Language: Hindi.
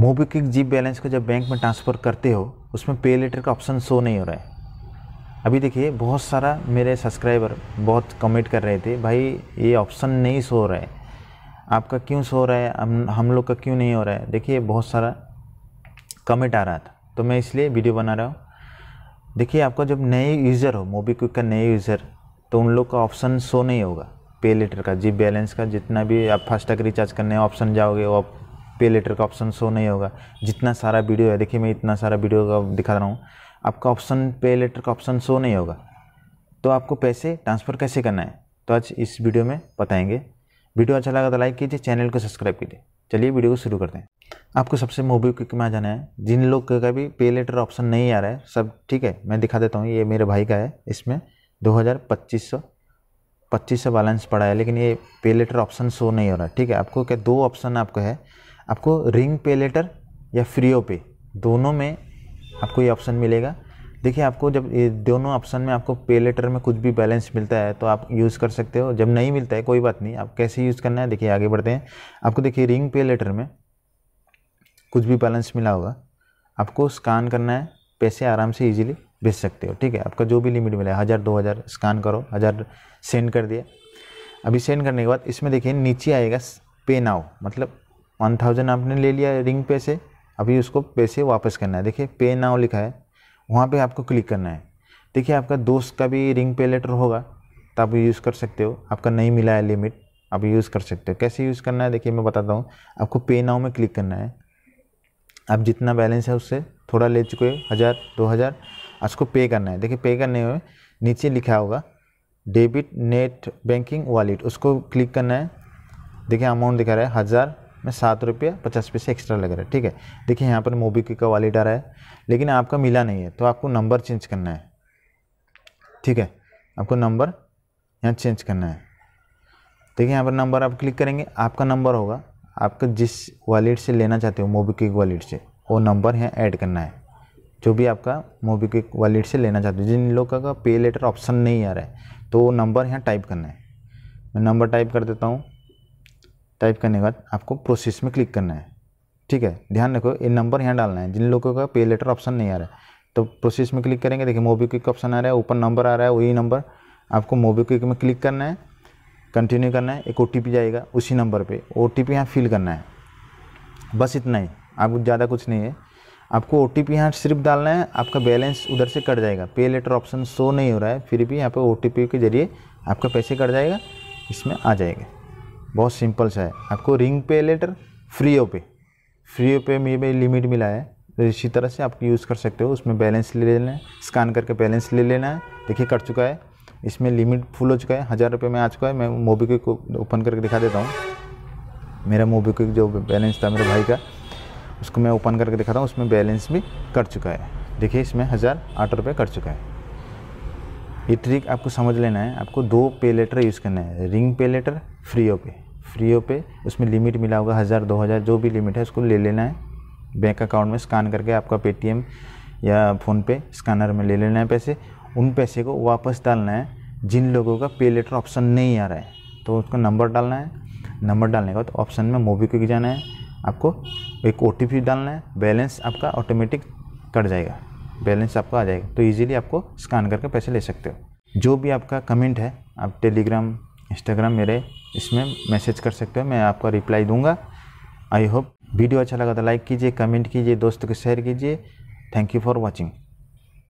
मोबीक्विक जीप बैलेंस को जब बैंक में ट्रांसफ़र करते हो उसमें पे लेटर का ऑप्शन शो नहीं हो रहा है अभी देखिए बहुत सारा मेरे सब्सक्राइबर बहुत कमेंट कर रहे थे भाई ये ऑप्शन नहीं सो रहा है आपका क्यों सो रहा है हम हम लोग का क्यों नहीं हो रहा है देखिए बहुत सारा कमेंट आ रहा था तो मैं इसलिए वीडियो बना रहा हूँ देखिए आपका जब नए यूज़र हो मोबीक्विक का नए यूज़र तो उन लोग का ऑप्शन शो नहीं होगा पे लेटर का जी बैलेंस का जितना भी आप फास्टैग रिचार्ज करने ऑप्शन जाओगे वो पे लेटर का ऑप्शन शो नहीं होगा जितना सारा वीडियो है देखिए मैं इतना सारा वीडियो का दिखा रहा हूँ आपका ऑप्शन पे लेटर का ऑप्शन शो नहीं होगा तो आपको पैसे ट्रांसफ़र कैसे करना है तो आज इस वीडियो में बताएंगे वीडियो अच्छा लगा तो लाइक कीजिए चैनल को सब्सक्राइब कीजिए चलिए वीडियो को शुरू करते हैं आपको सबसे मोबी क्विक में आ जाना है जिन लोग का भी पे लेटर ऑप्शन नहीं आ रहा है सब ठीक है मैं दिखा देता हूँ ये मेरे भाई का है इसमें दो हज़ार पच्चीस सौ पच्चीस सौ बैलेंस पड़ा है लेकिन ये पे लेटर ऑप्शन शो नहीं हो रहा ठीक है आपको क्या दो ऑप्शन आपको है आपको रिंग पे लेटर या फ्रीओ पे दोनों में आपको ये ऑप्शन मिलेगा देखिए आपको जब ये दोनों ऑप्शन में आपको पे लेटर में कुछ भी बैलेंस मिलता है तो आप यूज़ कर सकते हो जब नहीं मिलता है कोई बात नहीं आप कैसे यूज़ करना है देखिए आगे बढ़ते हैं आपको देखिए रिंग पे लेटर में कुछ भी बैलेंस मिला होगा आपको स्कैन करना है पैसे आराम से ईजिली भेज सकते हो ठीक है आपका जो भी लिमिट मिला है हज़ार दो हज़ार स्कैन करो हज़ार सेंड कर दिया अभी सेंड करने के बाद इसमें देखिए नीचे आएगा पे नाव मतलब वन थाउजेंड आपने ले लिया रिंग पे से अभी उसको पैसे वापस करना है देखिए पे नाव लिखा है वहाँ पे आपको क्लिक करना है देखिए आपका दोस्त का भी रिंग पे लेटर होगा तो आप यूज़ कर सकते हो आपका नहीं मिला है लिमिट आप यूज़ कर सकते हो कैसे यूज़ करना है देखिए मैं बताता हूँ आपको पे नाव में क्लिक करना है आप जितना बैलेंस है उससे थोड़ा ले चुके हज़ार दो हज़ार उसको पे करना है देखिए पे करने में नीचे लिखा होगा डेबिट नेट बैंकिंग वॉलेट उसको क्लिक करना है देखिए अमाउंट दिखा रहा है हज़ार में सात रुपया पचास पैसे एक्स्ट्रा लग रहा है ठीक है देखिए यहाँ पर मोबीक्विक का वॉलेट आ रहा है लेकिन आपका मिला नहीं है तो आपको नंबर चेंज करना है ठीक है आपको नंबर यहाँ चेंज करना है देखिए यहाँ पर नंबर आप क्लिक करेंगे आपका नंबर होगा आपका जिस वॉलेट से लेना चाहते हो मोबीक्विक वॉलेट से वो नंबर यहाँ ऐड करना है जो भी आपका मोबीक्विक वॉलेट से लेना चाहते हो जिन लोगों का पे लेटर ऑप्शन नहीं आ रहा है तो वो नंबर यहाँ टाइप करना है मैं नंबर टाइप कर देता हूँ टाइप करने के बाद आपको प्रोसेस में क्लिक करना है ठीक है ध्यान रखो ये नंबर यहाँ डालना है जिन लोगों का पे लेटर ऑप्शन नहीं आ रहा है तो प्रोसेस में क्लिक करेंगे देखिए मोबीक्विक का ऑप्शन आ रहा है ऊपर नंबर आ रहा है वही नंबर आपको मोबीक्विक में क्लिक करना है कंटिन्यू करना है एक ओ जाएगा उसी नंबर पर ओ टी यहाँ फिल करना है बस इतना ही आपको ज़्यादा कुछ नहीं है आपको ओ टी यहाँ सिर्फ डालना है आपका बैलेंस उधर से कट जाएगा पे लेटर ऑप्शन शो नहीं हो रहा है फिर भी यहाँ पर ओ के जरिए आपका पैसे कट जाएगा इसमें आ जाएगा बहुत सिंपल सा है आपको रिंग पे लेटर फ्री ओ पे फ्री ओ पे में भी लिमिट मिला है तो इसी तरह से आप यूज़ कर सकते हो उसमें बैलेंस ले लेना है स्कैन करके बैलेंस ले लेना है देखिए कट चुका है इसमें लिमिट फुल हो चुका है हज़ार रुपये में आ चुका है मैं मोबीक्विक को ओपन करके दिखा देता हूँ मेरा मोबीक्विक जो बैलेंस था मेरे भाई का उसको मैं ओपन करके दिखाता हूँ उसमें बैलेंस भी कट चुका है देखिए इसमें हज़ार आठ रुपये कट चुका है ये ट्रिक आपको समझ लेना है आपको दो पे लेटर यूज़ करना है रिंग पे लेटर फ्री ओ पे फ्रीओ पे उसमें लिमिट मिला होगा हज़ार दो हज़ार जो भी लिमिट है उसको ले लेना है बैंक अकाउंट में स्कैन करके आपका पेटीएम या फ़ोनपे स्कैनर में ले लेना है पैसे उन पैसे को वापस डालना है जिन लोगों का पे लेटर ऑप्शन नहीं आ रहा है तो उसका नंबर डालना है नंबर डालने के बाद तो ऑप्शन में मोबीक्विक जाना है आपको एक ओ डालना है बैलेंस आपका ऑटोमेटिक कट जाएगा बैलेंस आपका आ जाएगा तो ईजिली आपको स्कैन करके पैसे ले सकते हो जो भी आपका कमेंट है आप टेलीग्राम इंस्टाग्राम मेरे इसमें मैसेज कर सकते हो मैं आपका रिप्लाई दूंगा आई होप वीडियो अच्छा लगा तो लाइक कीजिए कमेंट कीजिए दोस्तों को शेयर कीजिए थैंक यू फॉर वॉचिंग